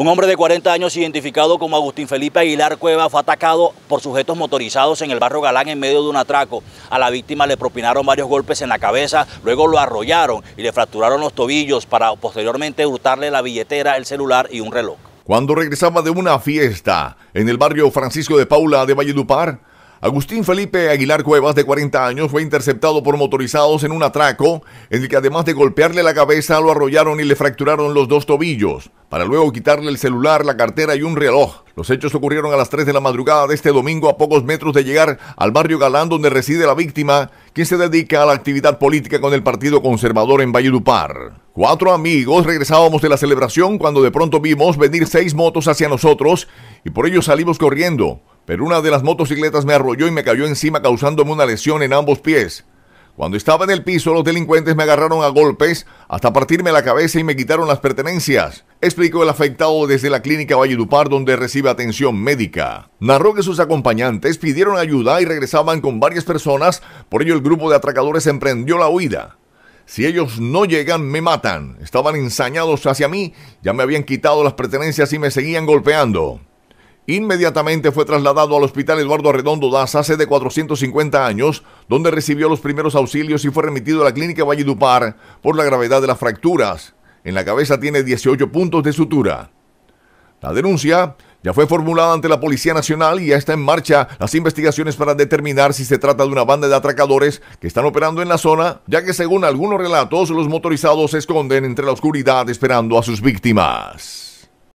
Un hombre de 40 años identificado como Agustín Felipe Aguilar Cueva fue atacado por sujetos motorizados en el barrio Galán en medio de un atraco. A la víctima le propinaron varios golpes en la cabeza, luego lo arrollaron y le fracturaron los tobillos para posteriormente hurtarle la billetera, el celular y un reloj. Cuando regresaba de una fiesta en el barrio Francisco de Paula de Valledupar, Agustín Felipe Aguilar Cuevas, de 40 años, fue interceptado por motorizados en un atraco en el que además de golpearle la cabeza lo arrollaron y le fracturaron los dos tobillos, para luego quitarle el celular, la cartera y un reloj. Los hechos ocurrieron a las 3 de la madrugada de este domingo a pocos metros de llegar al barrio Galán donde reside la víctima, quien se dedica a la actividad política con el Partido Conservador en Valledupar. Cuatro amigos regresábamos de la celebración cuando de pronto vimos venir seis motos hacia nosotros y por ello salimos corriendo pero una de las motocicletas me arrolló y me cayó encima causándome una lesión en ambos pies. Cuando estaba en el piso, los delincuentes me agarraron a golpes hasta partirme la cabeza y me quitaron las pertenencias, explicó el afectado desde la clínica Valledupar donde recibe atención médica. Narró que sus acompañantes pidieron ayuda y regresaban con varias personas, por ello el grupo de atracadores emprendió la huida. Si ellos no llegan, me matan. Estaban ensañados hacia mí, ya me habían quitado las pertenencias y me seguían golpeando. Inmediatamente fue trasladado al Hospital Eduardo Arredondo Das hace de 450 años, donde recibió los primeros auxilios y fue remitido a la Clínica Valledupar por la gravedad de las fracturas. En la cabeza tiene 18 puntos de sutura. La denuncia ya fue formulada ante la Policía Nacional y ya está en marcha las investigaciones para determinar si se trata de una banda de atracadores que están operando en la zona, ya que según algunos relatos los motorizados se esconden entre la oscuridad esperando a sus víctimas.